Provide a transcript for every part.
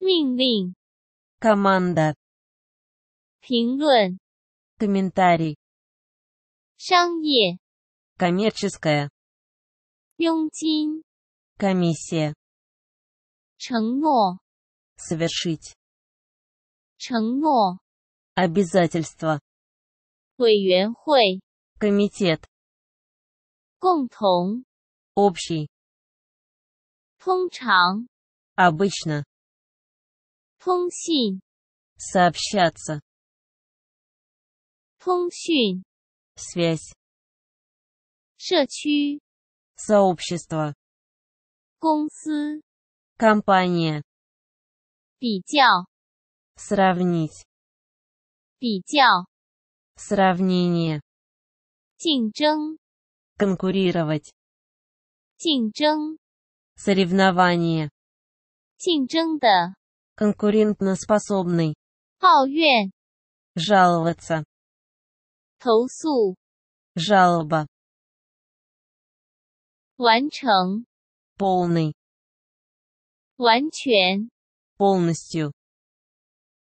命令 команда 评论 комментарий 商业 коммерческая 佣金 комиссия 承诺 совершить 承诺 обязательство 委员会 комитет 共同 общий 通常 обычно 通信 сообщаться, 通讯 связь, 社区 сообщество, 公司 компания, 比较 сравнить, 比较 сравнение, 竞争 конкурировать, 竞争 соревнование, 竞争的 конкурентноспособный, 抱怨 жаловаться, 投诉 жалоба, 完成 полный, 完全 полностью,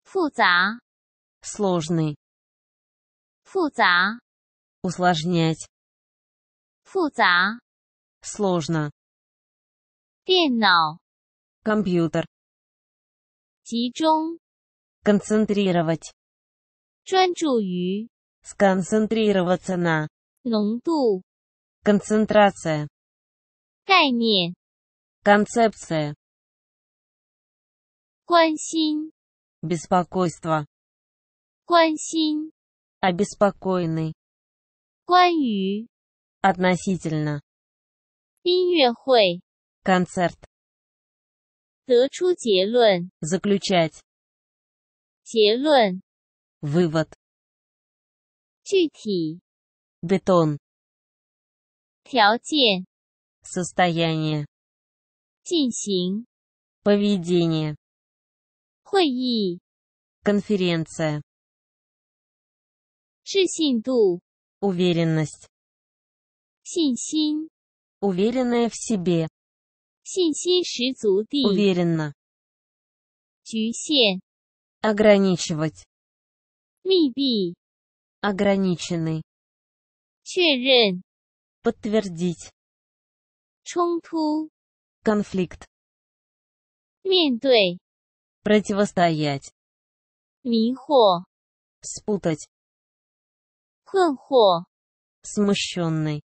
复杂 сложный, 复杂 усложнять, 复杂 сложно, 电脑 компьютер, концентрировать, 专注于 сконцентрироваться на 浓度 концентрация 概念 концепция 关心 беспокойство 关心 обеспокоенный 关于 относительно 音乐会 концерт 得出结论 заключать 结论 вывод 具体 бетон 条件 состояние 进行 поведение конференция уверенность 信心 в себе 信心十足地 уверенно 局限 ограничивать 密闭 ограниченный 确认 подтвердить 冲突 конфликт 面对 противостоять 迷惑 спутать 困惑 смущенный